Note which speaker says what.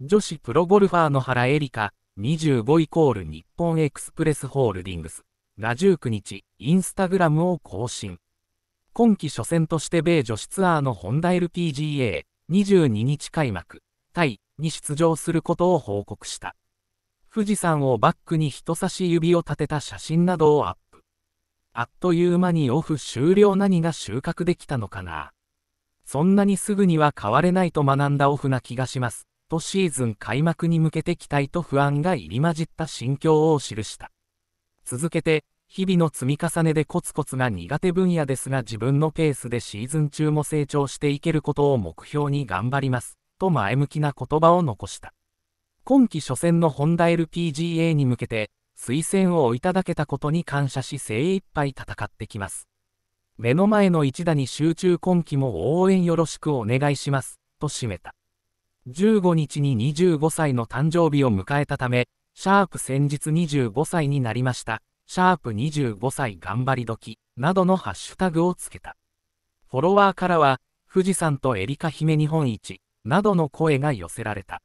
Speaker 1: 女子プロゴルファーの原恵梨香、25イコール日本エクスプレスホールディングスが19日、インスタグラムを更新。今季初戦として米女子ツアーのホンダ LPGA、22日開幕、タイに出場することを報告した。富士山をバックに人差し指を立てた写真などをアップ。あっという間にオフ終了何が収穫できたのかな。そんなにすぐには変われないと学んだオフな気がします。とシーズン開幕に向けて期待と不安が入り混じった心境を記した。続けて、日々の積み重ねでコツコツが苦手分野ですが自分のペースでシーズン中も成長していけることを目標に頑張ります、と前向きな言葉を残した。今季初戦のホンダ LPGA に向けて、推薦をいただけたことに感謝し精一杯戦ってきます。目の前の一打に集中今季も応援よろしくお願いします、と締めた。15日に25歳の誕生日を迎えたため、シャープ先日25歳になりました。シャープ25歳頑張り時、などのハッシュタグをつけた。フォロワーからは、富士山とエリカ姫日本一、などの声が寄せられた。